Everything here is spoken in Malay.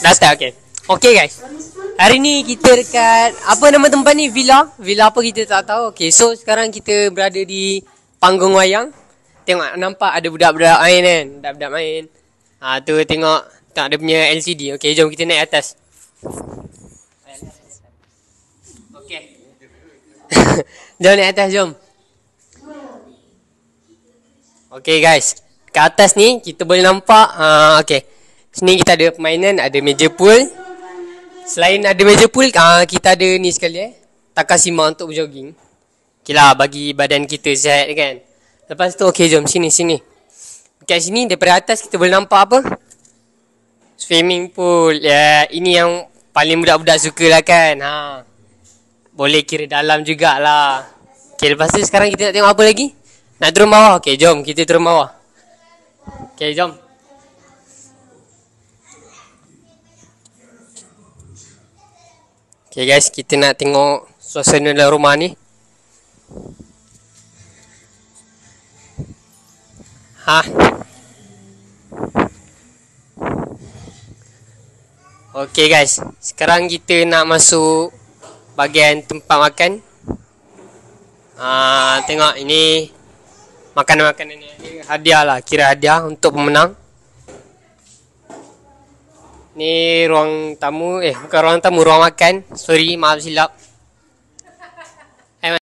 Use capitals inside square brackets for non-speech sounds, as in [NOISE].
Dah start okay Okay guys Hari ni kita dekat Apa nama tempat ni? Villa? Villa apa kita tak tahu Okay so sekarang kita berada di Panggung wayang Tengok nampak ada budak-budak main kan Budak-budak main ha, Tu tengok Tak ada punya LCD Okay jom kita naik atas Okay [LAUGHS] Jom naik atas jom Okay guys Kat atas ni kita boleh nampak uh, Okay Sini kita ada permainan, ada meja pool. Selain ada meja pool, uh, kita ada ni sekali eh. Takasima untuk jogging. Okay lah, bagi badan kita sihat kan. Lepas tu, okay jom sini, sini. Dekat sini, daripada atas kita boleh nampak apa? Swimming pool. Ya, yeah, ini yang paling budak-budak suka lah kan. Ha. Boleh kira dalam jugalah. Okay, lepas tu sekarang kita nak tengok apa lagi? Nak turun bawah? Okay, jom kita turun bawah. Okay, jom. Okay guys, kita nak tengok suasana dalam rumah ni. Ha. Okay guys, sekarang kita nak masuk bahagian tempat makan. Ah, tengok ini makanan-makanan ini hadiah lah, kira hadiah untuk pemenang. Ni ruang tamu Eh bukan ruang tamu Ruang makan Sorry maaf silap